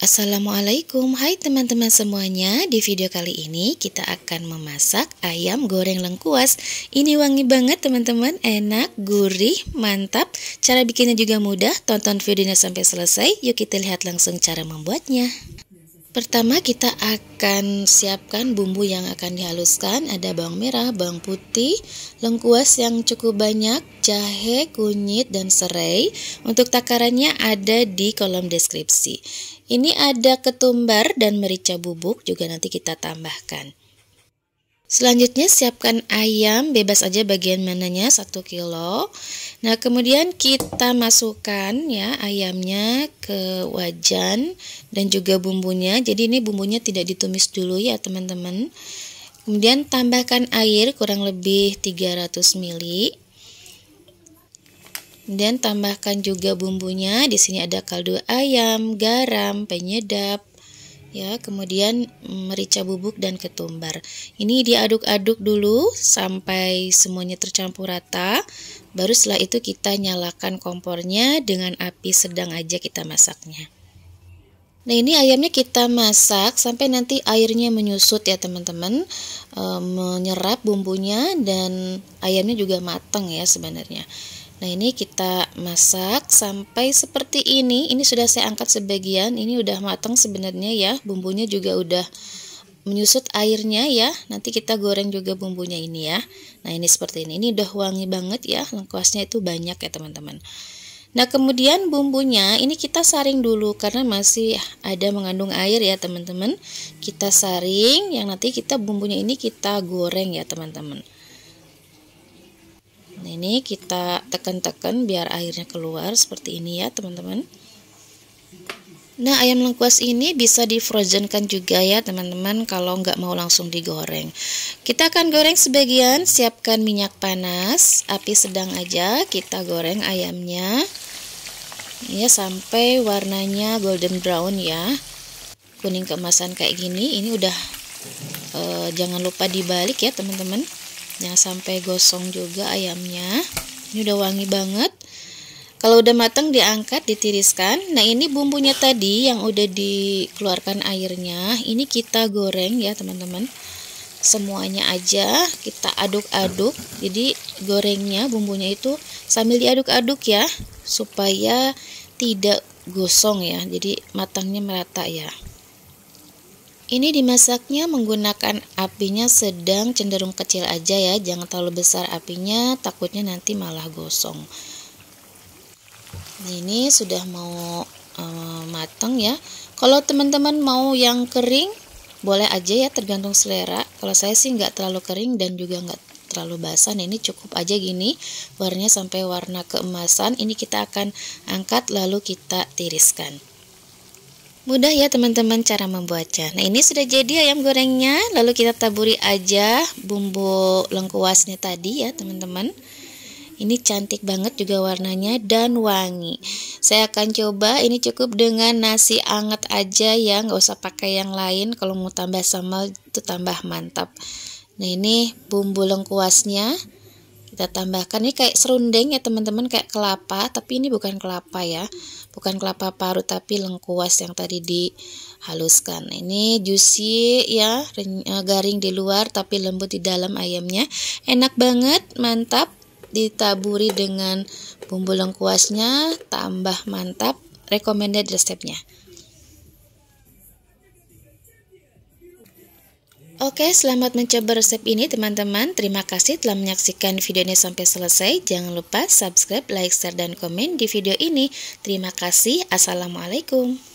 Assalamualaikum, hai teman-teman semuanya Di video kali ini kita akan memasak ayam goreng lengkuas Ini wangi banget teman-teman, enak, gurih, mantap Cara bikinnya juga mudah, tonton videonya sampai selesai Yuk kita lihat langsung cara membuatnya Pertama kita akan siapkan bumbu yang akan dihaluskan Ada bawang merah, bawang putih, lengkuas yang cukup banyak, jahe, kunyit, dan serai Untuk takarannya ada di kolom deskripsi Ini ada ketumbar dan merica bubuk juga nanti kita tambahkan Selanjutnya siapkan ayam bebas aja bagian mananya 1 kg Nah, kemudian kita masukkan ya ayamnya ke wajan dan juga bumbunya. Jadi ini bumbunya tidak ditumis dulu ya, teman-teman. Kemudian tambahkan air kurang lebih 300 ml. dan tambahkan juga bumbunya. Di sini ada kaldu ayam, garam, penyedap, ya kemudian merica bubuk dan ketumbar ini diaduk-aduk dulu sampai semuanya tercampur rata baru setelah itu kita nyalakan kompornya dengan api sedang aja kita masaknya nah ini ayamnya kita masak sampai nanti airnya menyusut ya teman-teman e, menyerap bumbunya dan ayamnya juga matang ya sebenarnya Nah ini kita masak sampai seperti ini. Ini sudah saya angkat sebagian. Ini udah matang sebenarnya ya. Bumbunya juga udah menyusut airnya ya. Nanti kita goreng juga bumbunya ini ya. Nah ini seperti ini. Ini udah wangi banget ya. Lengkuasnya itu banyak ya teman-teman. Nah kemudian bumbunya ini kita saring dulu karena masih ada mengandung air ya teman-teman. Kita saring yang nanti kita bumbunya ini kita goreng ya teman-teman. Nah, ini kita tekan-tekan biar airnya keluar seperti ini ya, teman-teman. Nah, ayam lengkuas ini bisa di kan juga ya, teman-teman, kalau nggak mau langsung digoreng. Kita akan goreng sebagian, siapkan minyak panas, api sedang aja, kita goreng ayamnya. Ya, sampai warnanya golden brown ya. Kuning keemasan kayak gini, ini udah eh, jangan lupa dibalik ya, teman-teman jangan sampai gosong juga ayamnya ini udah wangi banget kalau udah matang diangkat, ditiriskan. Nah, ini bumbunya tadi yang udah dikeluarkan airnya, ini kita goreng ya, teman-teman. Semuanya aja kita aduk-aduk. Jadi gorengnya bumbunya itu sambil diaduk-aduk ya supaya tidak gosong ya. Jadi matangnya merata ya. Ini dimasaknya menggunakan apinya sedang cenderung kecil aja ya, jangan terlalu besar apinya, takutnya nanti malah gosong. Nah, ini sudah mau um, mateng ya. Kalau teman-teman mau yang kering, boleh aja ya tergantung selera. Kalau saya sih nggak terlalu kering dan juga nggak terlalu basah. Nah, ini cukup aja gini, warnanya sampai warna keemasan. Ini kita akan angkat lalu kita tiriskan. Mudah ya teman-teman cara membuatnya Nah ini sudah jadi ayam gorengnya Lalu kita taburi aja bumbu lengkuasnya tadi ya teman-teman ini cantik banget juga warnanya dan wangi. Saya akan coba ini cukup dengan nasi anget aja ya, nggak usah pakai yang lain. Kalau mau tambah sambal itu tambah mantap. Nah ini bumbu lengkuasnya kita tambahkan ini kayak serundeng ya teman-teman kayak kelapa tapi ini bukan kelapa ya bukan kelapa parut tapi lengkuas yang tadi dihaluskan ini juicy ya eh, garing di luar tapi lembut di dalam ayamnya enak banget mantap ditaburi dengan bumbu lengkuasnya tambah mantap recommended resepnya Oke, selamat mencoba resep ini teman-teman. Terima kasih telah menyaksikan video ini sampai selesai. Jangan lupa subscribe, like, share, dan komen di video ini. Terima kasih. Assalamualaikum.